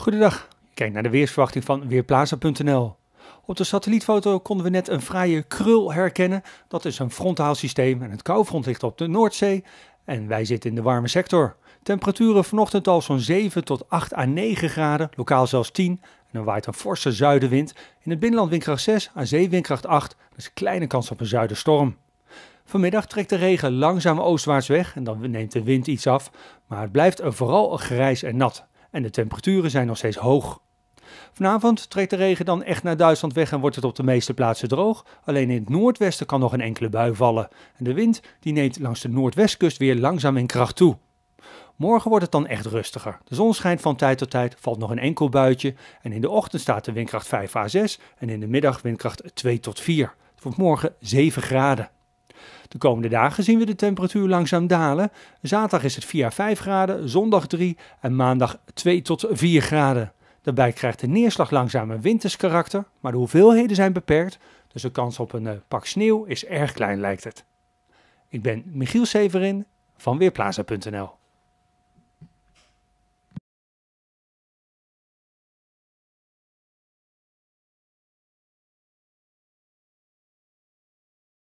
Goedendag, kijk naar de weersverwachting van Weerplaza.nl. Op de satellietfoto konden we net een fraaie krul herkennen. Dat is een frontaal systeem en het koufront ligt op de Noordzee. En wij zitten in de warme sector. Temperaturen vanochtend al zo'n 7 tot 8 à 9 graden, lokaal zelfs 10. En dan waait een forse zuidenwind. In het binnenland windkracht 6 aan zee windkracht 8. Dat is een kleine kans op een zuidenstorm. Vanmiddag trekt de regen langzaam oostwaarts weg en dan neemt de wind iets af. Maar het blijft vooral grijs en nat en de temperaturen zijn nog steeds hoog. Vanavond trekt de regen dan echt naar Duitsland weg en wordt het op de meeste plaatsen droog. Alleen in het noordwesten kan nog een enkele bui vallen. En de wind die neemt langs de noordwestkust weer langzaam in kracht toe. Morgen wordt het dan echt rustiger. De zon schijnt van tijd tot tijd, valt nog een enkel buitje. En in de ochtend staat de windkracht 5 à 6 en in de middag windkracht 2 tot 4. Het wordt morgen 7 graden. De komende dagen zien we de temperatuur langzaam dalen. Zaterdag is het 4 à 5 graden, zondag 3 en maandag 2 tot 4 graden. Daarbij krijgt de neerslag langzaam een winters karakter, maar de hoeveelheden zijn beperkt, dus de kans op een eh, pak sneeuw is erg klein lijkt het. Ik ben Michiel Severin van Weerplaza.nl